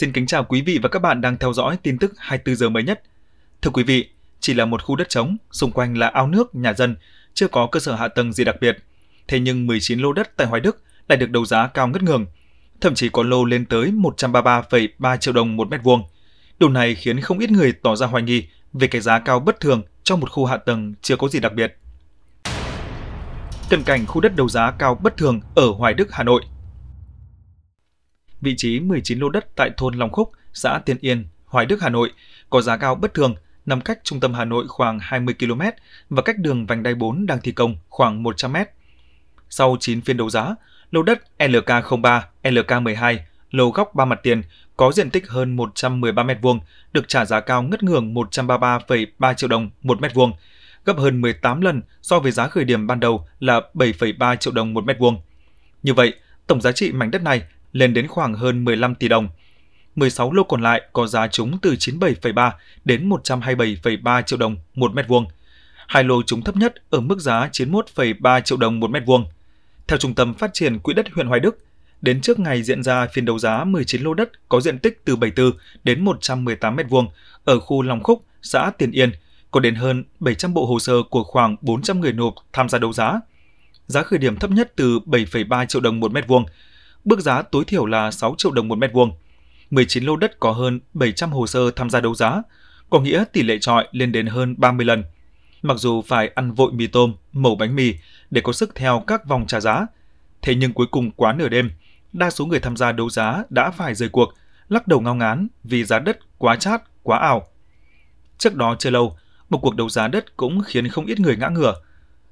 Xin kính chào quý vị và các bạn đang theo dõi tin tức 24 giờ mới nhất. Thưa quý vị, chỉ là một khu đất trống, xung quanh là ao nước, nhà dân, chưa có cơ sở hạ tầng gì đặc biệt. Thế nhưng 19 lô đất tại Hoài Đức lại được đấu giá cao ngất ngường, thậm chí có lô lên tới 133,3 triệu đồng một mét vuông. Điều này khiến không ít người tỏ ra hoài nghi về cái giá cao bất thường trong một khu hạ tầng chưa có gì đặc biệt. Cận cảnh khu đất đấu giá cao bất thường ở Hoài Đức, Hà Nội vị trí 19 lô đất tại thôn Long Khúc, xã Tiên Yên, Hoài Đức, Hà Nội, có giá cao bất thường, nằm cách trung tâm Hà Nội khoảng 20 km và cách đường vành đai 4 đang thi công khoảng 100 m. Sau 9 phiên đấu giá, lô đất LK03, LK12, lô góc ba mặt tiền có diện tích hơn 113 m2, được trả giá cao ngất ngưỡng 133,3 triệu đồng một mét vuông, gấp hơn 18 lần so với giá khởi điểm ban đầu là 7,3 triệu đồng một mét vuông. Như vậy, tổng giá trị mảnh đất này lên đến khoảng hơn 15 tỷ đồng. 16 lô còn lại có giá trúng từ 97,3 đến 127,3 triệu đồng một mét vuông. Hai lô trúng thấp nhất ở mức giá 91,3 triệu đồng một mét vuông. Theo Trung tâm Phát triển Quỹ đất huyện Hoài Đức, đến trước ngày diễn ra phiên đấu giá 19 lô đất có diện tích từ 74 đến 118 mét vuông ở khu Long Khúc, xã Tiền Yên, có đến hơn 700 bộ hồ sơ của khoảng 400 người nộp tham gia đấu giá. Giá khởi điểm thấp nhất từ 7,3 triệu đồng một mét vuông bước giá tối thiểu là 6 triệu đồng một mét vuông. 19 lô đất có hơn 700 hồ sơ tham gia đấu giá, có nghĩa tỷ lệ trọi lên đến hơn 30 lần. Mặc dù phải ăn vội mì tôm, mẩu bánh mì để có sức theo các vòng trả giá, thế nhưng cuối cùng quá nửa đêm, đa số người tham gia đấu giá đã phải rời cuộc, lắc đầu ngao ngán vì giá đất quá chát, quá ảo. Trước đó chưa lâu, một cuộc đấu giá đất cũng khiến không ít người ngã ngửa,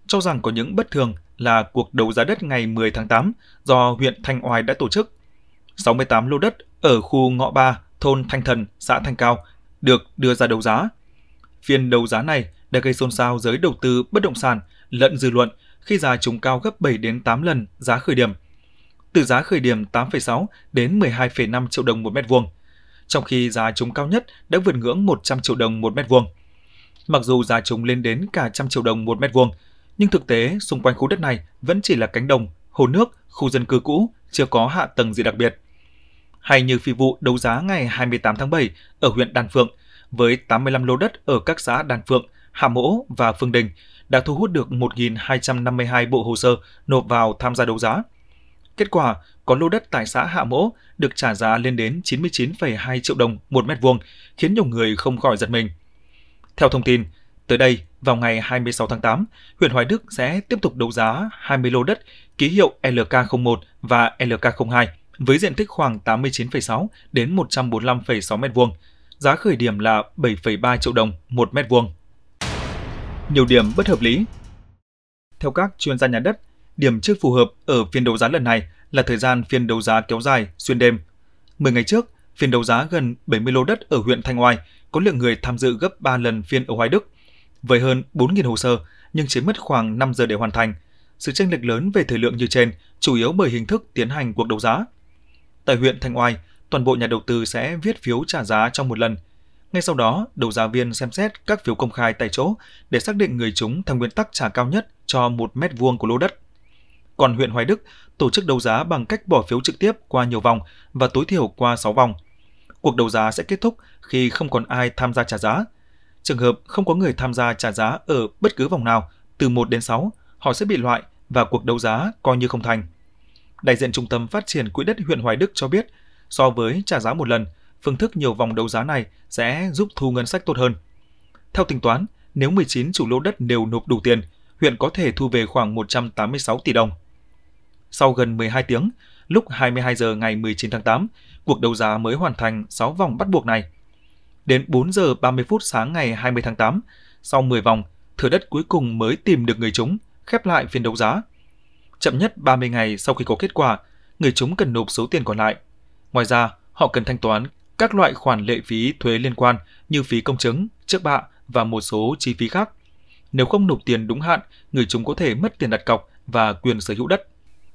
cho rằng có những bất thường là cuộc đấu giá đất ngày 10 tháng 8 do huyện Thanh Oai đã tổ chức. 68 lô đất ở khu ngõ 3, thôn Thanh Thần, xã Thanh Cao được đưa ra đấu giá. Phiên đấu giá này đã gây xôn xao giới đầu tư bất động sản lẫn dư luận khi giá chúng cao gấp 7 đến 8 lần giá khởi điểm. Từ giá khởi điểm 8,6 đến 12,5 triệu đồng một mét vuông, trong khi giá chúng cao nhất đã vượt ngưỡng 100 triệu đồng một mét vuông. Mặc dù giá chúng lên đến cả trăm triệu đồng một mét vuông, nhưng thực tế, xung quanh khu đất này vẫn chỉ là cánh đồng, hồ nước, khu dân cư cũ, chưa có hạ tầng gì đặc biệt. Hay như phi vụ đấu giá ngày 28 tháng 7 ở huyện Đan Phượng, với 85 lô đất ở các xã Đan Phượng, Hạ Mỗ và Phương Đình đã thu hút được 1.252 bộ hồ sơ nộp vào tham gia đấu giá. Kết quả, có lô đất tại xã Hạ Mỗ được trả giá lên đến 99,2 triệu đồng một mét vuông, khiến nhiều người không khỏi giật mình. Theo thông tin, tới đây, vào ngày 26 tháng 8, huyện Hoài Đức sẽ tiếp tục đấu giá 20 lô đất ký hiệu LK01 và LK02 với diện tích khoảng 89,6 đến 145,6 m2. Giá khởi điểm là 7,3 triệu đồng 1 m2. Nhiều điểm bất hợp lý. Theo các chuyên gia nhà đất, điểm chưa phù hợp ở phiên đấu giá lần này là thời gian phiên đấu giá kéo dài xuyên đêm. 10 ngày trước, phiên đấu giá gần 70 lô đất ở huyện Thanh Oai có lượng người tham dự gấp 3 lần phiên ở Hoài Đức – với hơn 4.000 hồ sơ nhưng chiếm mất khoảng 5 giờ để hoàn thành. Sự tranh lệch lớn về thời lượng như trên chủ yếu bởi hình thức tiến hành cuộc đấu giá. Tại huyện Thanh Oai, toàn bộ nhà đầu tư sẽ viết phiếu trả giá trong một lần. Ngay sau đó, đấu giá viên xem xét các phiếu công khai tại chỗ để xác định người chúng theo nguyên tắc trả cao nhất cho một mét vuông của lô đất. Còn huyện Hoài Đức tổ chức đấu giá bằng cách bỏ phiếu trực tiếp qua nhiều vòng và tối thiểu qua 6 vòng. Cuộc đấu giá sẽ kết thúc khi không còn ai tham gia trả giá – Trường hợp không có người tham gia trả giá ở bất cứ vòng nào, từ 1 đến 6, họ sẽ bị loại và cuộc đấu giá coi như không thành. Đại diện Trung tâm Phát triển Quỹ đất huyện Hoài Đức cho biết, so với trả giá một lần, phương thức nhiều vòng đấu giá này sẽ giúp thu ngân sách tốt hơn. Theo tính toán, nếu 19 chủ lô đất đều nộp đủ tiền, huyện có thể thu về khoảng 186 tỷ đồng. Sau gần 12 tiếng, lúc 22 giờ ngày 19 tháng 8, cuộc đấu giá mới hoàn thành 6 vòng bắt buộc này – đến 4 giờ 30 phút sáng ngày 20 tháng 8. Sau 10 vòng, thửa đất cuối cùng mới tìm được người chúng, khép lại phiên đấu giá. Chậm nhất 30 ngày sau khi có kết quả, người chúng cần nộp số tiền còn lại. Ngoài ra, họ cần thanh toán các loại khoản lệ phí thuế liên quan như phí công chứng, trước bạ và một số chi phí khác. Nếu không nộp tiền đúng hạn, người chúng có thể mất tiền đặt cọc và quyền sở hữu đất.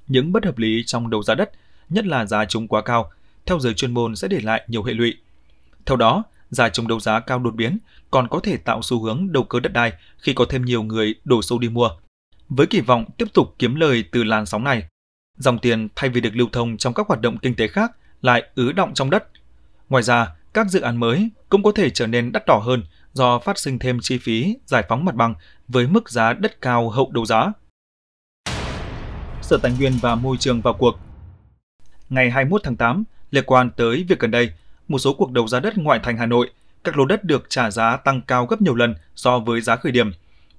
Những bất hợp lý trong đấu giá đất, nhất là giá chúng quá cao, theo giới chuyên môn sẽ để lại nhiều hệ lụy. Theo đó, giá chống đấu giá cao đột biến còn có thể tạo xu hướng đầu cơ đất đai khi có thêm nhiều người đổ xô đi mua. Với kỳ vọng tiếp tục kiếm lời từ làn sóng này, dòng tiền thay vì được lưu thông trong các hoạt động kinh tế khác lại ứ động trong đất. Ngoài ra, các dự án mới cũng có thể trở nên đắt đỏ hơn do phát sinh thêm chi phí giải phóng mặt bằng với mức giá đất cao hậu đấu giá. Sở Tài nguyên và Môi trường vào cuộc Ngày 21 tháng 8, liên quan tới việc gần đây một số cuộc đấu giá đất ngoại thành Hà Nội, các lô đất được trả giá tăng cao gấp nhiều lần so với giá khởi điểm.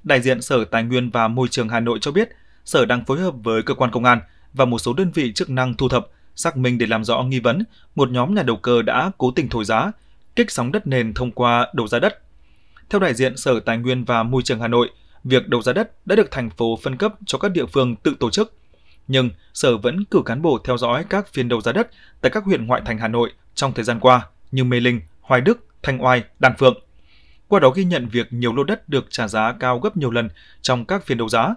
Đại diện Sở Tài nguyên và Môi trường Hà Nội cho biết, Sở đang phối hợp với cơ quan công an và một số đơn vị chức năng thu thập, xác minh để làm rõ nghi vấn một nhóm nhà đầu cơ đã cố tình thổi giá, kích sóng đất nền thông qua đấu giá đất. Theo đại diện Sở Tài nguyên và Môi trường Hà Nội, việc đấu giá đất đã được thành phố phân cấp cho các địa phương tự tổ chức. Nhưng Sở vẫn cử cán bộ theo dõi các phiên đấu giá đất tại các huyện ngoại thành Hà Nội trong thời gian qua như Mê Linh, Hoài Đức, Thanh Oai, Đan Phượng. Qua đó ghi nhận việc nhiều lô đất được trả giá cao gấp nhiều lần trong các phiên đấu giá.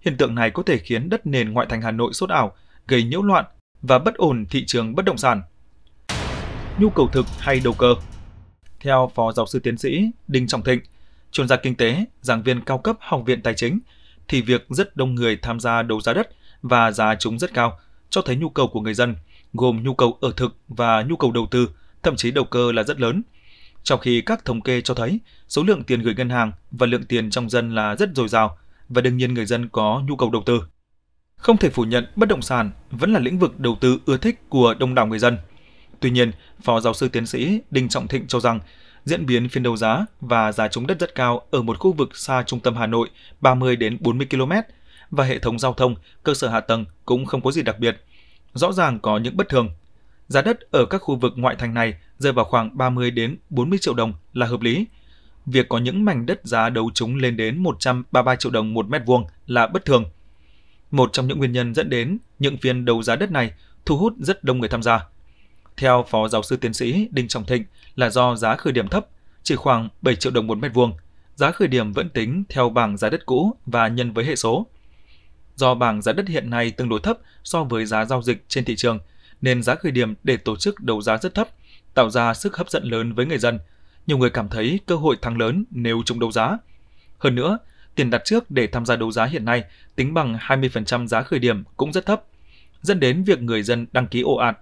Hiện tượng này có thể khiến đất nền ngoại thành Hà Nội sốt ảo, gây nhiễu loạn và bất ổn thị trường bất động sản. Nhu cầu thực hay đầu cơ? Theo Phó Giáo sư Tiến sĩ Đinh Trọng Thịnh, chuyên gia kinh tế, giảng viên cao cấp Học viện Tài chính, thì việc rất đông người tham gia đấu giá đất và giá chúng rất cao cho thấy nhu cầu của người dân – gồm nhu cầu ở thực và nhu cầu đầu tư, thậm chí đầu cơ là rất lớn. Trong khi các thống kê cho thấy số lượng tiền gửi ngân hàng và lượng tiền trong dân là rất dồi dào và đương nhiên người dân có nhu cầu đầu tư. Không thể phủ nhận bất động sản vẫn là lĩnh vực đầu tư ưa thích của đông đảo người dân. Tuy nhiên, Phó giáo sư tiến sĩ Đinh Trọng Thịnh cho rằng diễn biến phiên đấu giá và giá chống đất rất cao ở một khu vực xa trung tâm Hà Nội 30 đến 40 km và hệ thống giao thông, cơ sở hạ tầng cũng không có gì đặc biệt – rõ ràng có những bất thường. Giá đất ở các khu vực ngoại thành này rơi vào khoảng 30 đến 40 triệu đồng là hợp lý. Việc có những mảnh đất giá đấu chúng lên đến 133 triệu đồng một mét vuông là bất thường. Một trong những nguyên nhân dẫn đến những phiên đấu giá đất này thu hút rất đông người tham gia. Theo Phó Giáo sư Tiến sĩ Đinh Trọng Thịnh là do giá khởi điểm thấp, chỉ khoảng 7 triệu đồng một mét vuông. Giá khởi điểm vẫn tính theo bảng giá đất cũ và nhân với hệ số. Do bảng giá đất hiện nay tương đối thấp so với giá giao dịch trên thị trường, nên giá khởi điểm để tổ chức đấu giá rất thấp, tạo ra sức hấp dẫn lớn với người dân. Nhiều người cảm thấy cơ hội thắng lớn nếu chúng đấu giá. Hơn nữa, tiền đặt trước để tham gia đấu giá hiện nay tính bằng 20% giá khởi điểm cũng rất thấp, dẫn đến việc người dân đăng ký ồ ạt.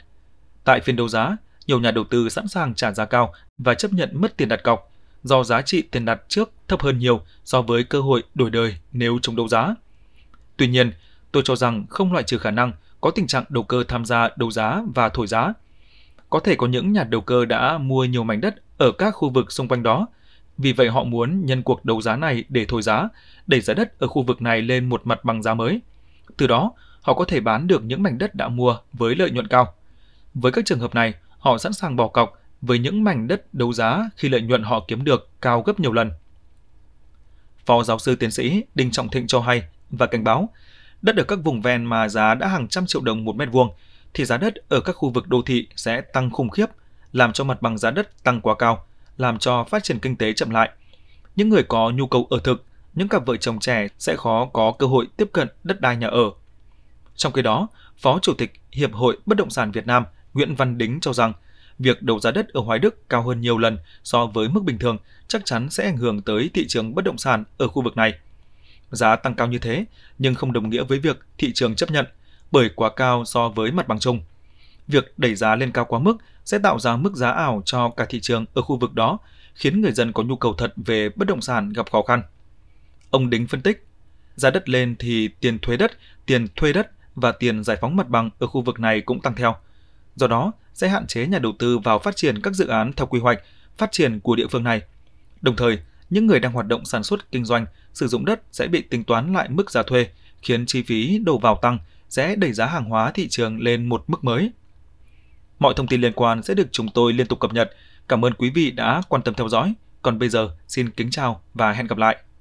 Tại phiên đấu giá, nhiều nhà đầu tư sẵn sàng trả giá cao và chấp nhận mất tiền đặt cọc do giá trị tiền đặt trước thấp hơn nhiều so với cơ hội đổi đời nếu chúng đấu giá. Tuy nhiên, tôi cho rằng không loại trừ khả năng có tình trạng đầu cơ tham gia đấu giá và thổi giá. Có thể có những nhà đầu cơ đã mua nhiều mảnh đất ở các khu vực xung quanh đó, vì vậy họ muốn nhân cuộc đấu giá này để thổi giá, đẩy giá đất ở khu vực này lên một mặt bằng giá mới. Từ đó, họ có thể bán được những mảnh đất đã mua với lợi nhuận cao. Với các trường hợp này, họ sẵn sàng bỏ cọc với những mảnh đất đấu giá khi lợi nhuận họ kiếm được cao gấp nhiều lần. Phó giáo sư tiến sĩ Đinh Trọng Thịnh cho hay và cảnh báo đất ở các vùng ven mà giá đã hàng trăm triệu đồng một mét vuông thì giá đất ở các khu vực đô thị sẽ tăng khủng khiếp, làm cho mặt bằng giá đất tăng quá cao, làm cho phát triển kinh tế chậm lại. Những người có nhu cầu ở thực, những cặp vợ chồng trẻ sẽ khó có cơ hội tiếp cận đất đai nhà ở. Trong khi đó, Phó Chủ tịch Hiệp hội Bất động sản Việt Nam Nguyễn Văn Đính cho rằng, việc đấu giá đất ở Hoài Đức cao hơn nhiều lần so với mức bình thường chắc chắn sẽ ảnh hưởng tới thị trường bất động sản ở khu vực này – giá tăng cao như thế nhưng không đồng nghĩa với việc thị trường chấp nhận bởi quá cao so với mặt bằng chung. Việc đẩy giá lên cao quá mức sẽ tạo ra mức giá ảo cho cả thị trường ở khu vực đó, khiến người dân có nhu cầu thật về bất động sản gặp khó khăn. Ông Đính phân tích, giá đất lên thì tiền thuế đất, tiền thuê đất và tiền giải phóng mặt bằng ở khu vực này cũng tăng theo. Do đó, sẽ hạn chế nhà đầu tư vào phát triển các dự án theo quy hoạch, phát triển của địa phương này. Đồng thời, những người đang hoạt động sản xuất kinh doanh, sử dụng đất sẽ bị tính toán lại mức giá thuê, khiến chi phí đầu vào tăng, sẽ đẩy giá hàng hóa thị trường lên một mức mới. Mọi thông tin liên quan sẽ được chúng tôi liên tục cập nhật. Cảm ơn quý vị đã quan tâm theo dõi. Còn bây giờ, xin kính chào và hẹn gặp lại.